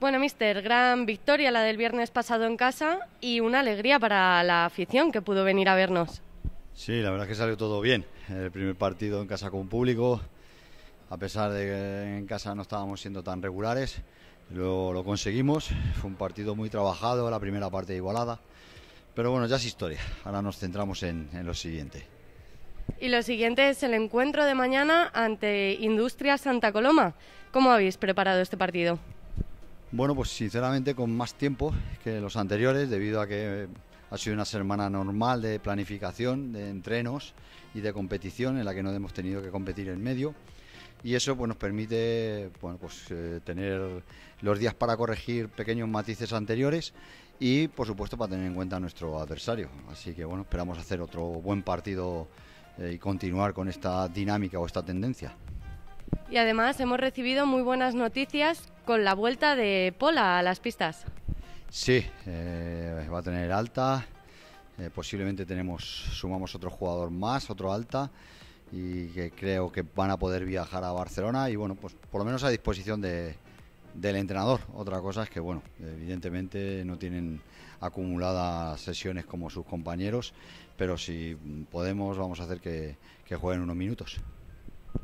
Bueno, mister, gran victoria la del viernes pasado en casa y una alegría para la afición que pudo venir a vernos. Sí, la verdad es que salió todo bien. El primer partido en casa con público, a pesar de que en casa no estábamos siendo tan regulares, lo, lo conseguimos. Fue un partido muy trabajado, la primera parte igualada. Pero bueno, ya es historia. Ahora nos centramos en, en lo siguiente. Y lo siguiente es el encuentro de mañana ante Industria Santa Coloma. ¿Cómo habéis preparado este partido? Bueno, pues sinceramente con más tiempo que los anteriores, debido a que eh, ha sido una semana normal de planificación, de entrenos y de competición en la que no hemos tenido que competir en medio. Y eso pues, nos permite pues, eh, tener los días para corregir pequeños matices anteriores y, por supuesto, para tener en cuenta a nuestro adversario. Así que, bueno, esperamos hacer otro buen partido eh, y continuar con esta dinámica o esta tendencia. Y además hemos recibido muy buenas noticias con la vuelta de Pola a las pistas. Sí, eh, va a tener alta. Eh, posiblemente tenemos, sumamos otro jugador más, otro alta, y que creo que van a poder viajar a Barcelona y bueno, pues por lo menos a disposición de, del entrenador. Otra cosa es que bueno, evidentemente no tienen acumuladas sesiones como sus compañeros, pero si podemos vamos a hacer que, que jueguen unos minutos.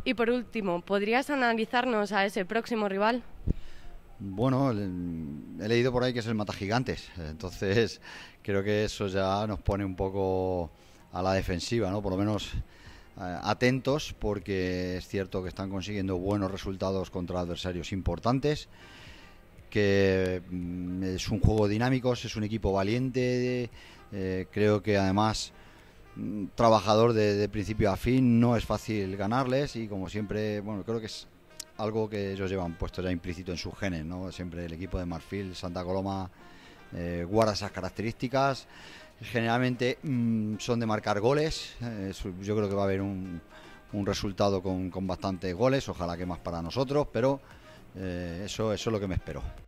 Y por último, ¿podrías analizarnos a ese próximo rival? Bueno, he leído por ahí que es el Matagigantes, entonces creo que eso ya nos pone un poco a la defensiva, ¿no? Por lo menos eh, atentos porque es cierto que están consiguiendo buenos resultados contra adversarios importantes, que mm, es un juego dinámico, es un equipo valiente, eh, creo que además trabajador de, principio a fin, no es fácil ganarles y como siempre, bueno, creo que es algo que ellos llevan puesto ya implícito en sus genes, ¿no? Siempre el equipo de Marfil, Santa Coloma, eh, guarda esas características. Generalmente mm, son de marcar goles, eh, yo creo que va a haber un, resultado con, bastantes goles, ojalá que más para nosotros, pero eh, eso, eso es lo que me espero.